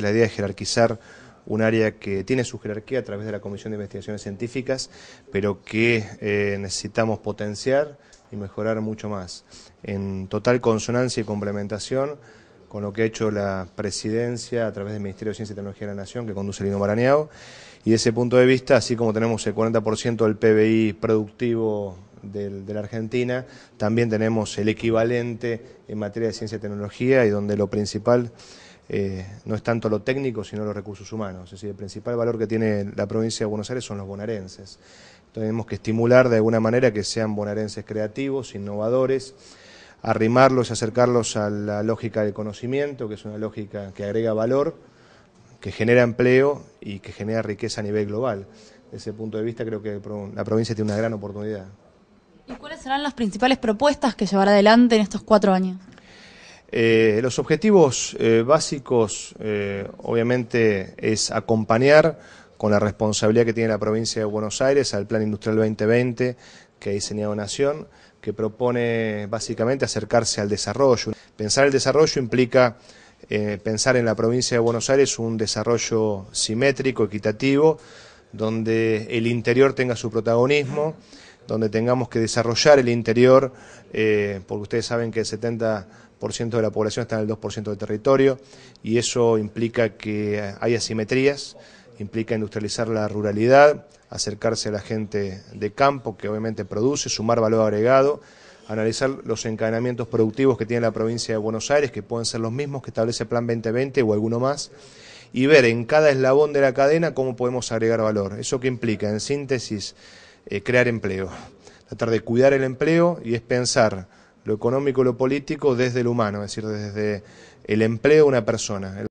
la idea de jerarquizar un área que tiene su jerarquía a través de la Comisión de Investigaciones Científicas, pero que eh, necesitamos potenciar y mejorar mucho más. En total consonancia y complementación con lo que ha hecho la Presidencia a través del Ministerio de Ciencia y Tecnología de la Nación, que conduce Lino Marañao, y desde ese punto de vista, así como tenemos el 40% del PBI productivo de la Argentina, también tenemos el equivalente en materia de ciencia y tecnología y donde lo principal eh, no es tanto lo técnico, sino los recursos humanos. Es decir, el principal valor que tiene la provincia de Buenos Aires son los bonaerenses. tenemos que estimular de alguna manera que sean bonaerenses creativos, innovadores, arrimarlos y acercarlos a la lógica del conocimiento, que es una lógica que agrega valor, que genera empleo y que genera riqueza a nivel global. Desde ese punto de vista creo que la provincia tiene una gran oportunidad. ¿Y cuáles serán las principales propuestas que llevará adelante en estos cuatro años? Eh, los objetivos eh, básicos, eh, obviamente, es acompañar con la responsabilidad que tiene la provincia de Buenos Aires al Plan Industrial 2020 que ha diseñado Nación, que propone básicamente acercarse al desarrollo. Pensar el desarrollo implica pensar en la provincia de Buenos Aires un desarrollo simétrico, equitativo, donde el interior tenga su protagonismo donde tengamos que desarrollar el interior, eh, porque ustedes saben que el 70% de la población está en el 2% del territorio, y eso implica que hay asimetrías, implica industrializar la ruralidad, acercarse a la gente de campo que obviamente produce, sumar valor agregado, analizar los encadenamientos productivos que tiene la provincia de Buenos Aires, que pueden ser los mismos que establece Plan 2020 o alguno más, y ver en cada eslabón de la cadena cómo podemos agregar valor. ¿Eso qué implica? En síntesis, eh, crear empleo. Tratar de cuidar el empleo y es pensar lo económico y lo político desde el humano, es decir, desde el empleo de una persona.